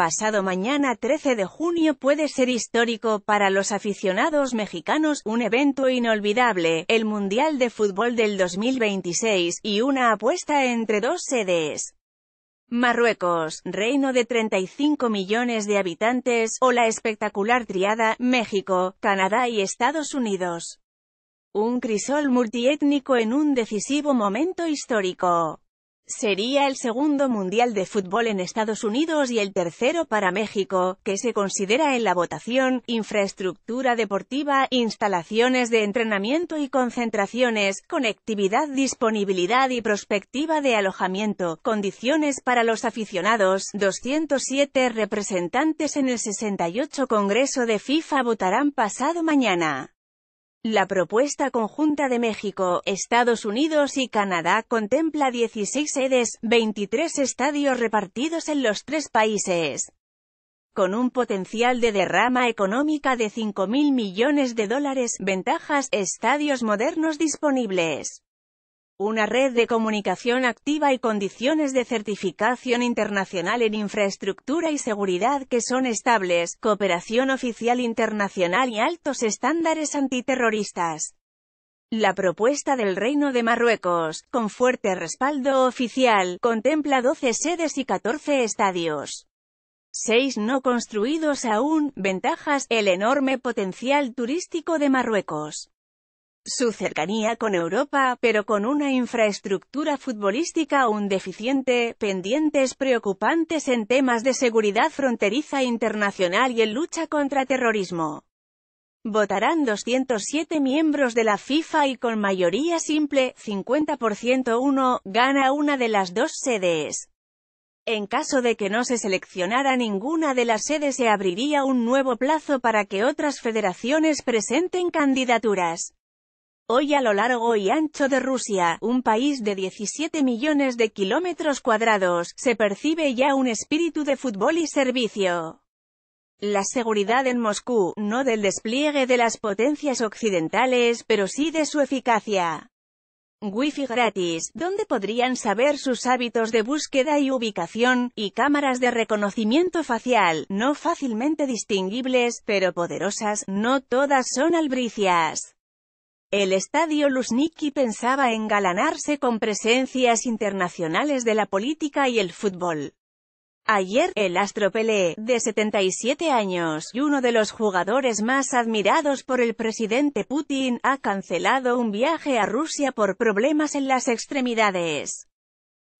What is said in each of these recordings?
pasado mañana 13 de junio puede ser histórico para los aficionados mexicanos, un evento inolvidable, el Mundial de Fútbol del 2026, y una apuesta entre dos sedes. Marruecos, reino de 35 millones de habitantes, o la espectacular triada, México, Canadá y Estados Unidos. Un crisol multiétnico en un decisivo momento histórico. Sería el segundo Mundial de Fútbol en Estados Unidos y el tercero para México, que se considera en la votación, infraestructura deportiva, instalaciones de entrenamiento y concentraciones, conectividad, disponibilidad y prospectiva de alojamiento, condiciones para los aficionados. 207 representantes en el 68 Congreso de FIFA votarán pasado mañana. La propuesta conjunta de México, Estados Unidos y Canadá contempla 16 sedes, 23 estadios repartidos en los tres países, con un potencial de derrama económica de 5.000 millones de dólares, ventajas, estadios modernos disponibles una red de comunicación activa y condiciones de certificación internacional en infraestructura y seguridad que son estables, cooperación oficial internacional y altos estándares antiterroristas. La propuesta del Reino de Marruecos, con fuerte respaldo oficial, contempla 12 sedes y 14 estadios. 6 no construidos aún, ventajas, el enorme potencial turístico de Marruecos su cercanía con Europa, pero con una infraestructura futbolística aún deficiente, pendientes preocupantes en temas de seguridad fronteriza internacional y en lucha contra terrorismo. Votarán 207 miembros de la FIFA y con mayoría simple, 50% uno, gana una de las dos sedes. En caso de que no se seleccionara ninguna de las sedes se abriría un nuevo plazo para que otras federaciones presenten candidaturas. Hoy a lo largo y ancho de Rusia, un país de 17 millones de kilómetros cuadrados, se percibe ya un espíritu de fútbol y servicio. La seguridad en Moscú, no del despliegue de las potencias occidentales, pero sí de su eficacia. Wi-Fi gratis, donde podrían saber sus hábitos de búsqueda y ubicación, y cámaras de reconocimiento facial, no fácilmente distinguibles, pero poderosas, no todas son albricias. El estadio Luzhniki pensaba engalanarse con presencias internacionales de la política y el fútbol. Ayer, el astro Pelé, de 77 años, y uno de los jugadores más admirados por el presidente Putin, ha cancelado un viaje a Rusia por problemas en las extremidades.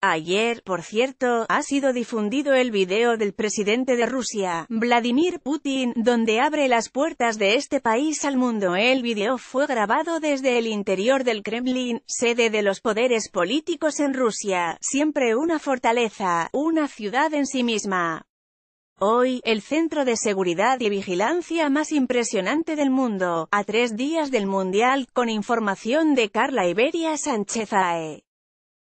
Ayer, por cierto, ha sido difundido el video del presidente de Rusia, Vladimir Putin, donde abre las puertas de este país al mundo. El video fue grabado desde el interior del Kremlin, sede de los poderes políticos en Rusia, siempre una fortaleza, una ciudad en sí misma. Hoy, el centro de seguridad y vigilancia más impresionante del mundo, a tres días del Mundial, con información de Carla Iberia Sánchez -Ae.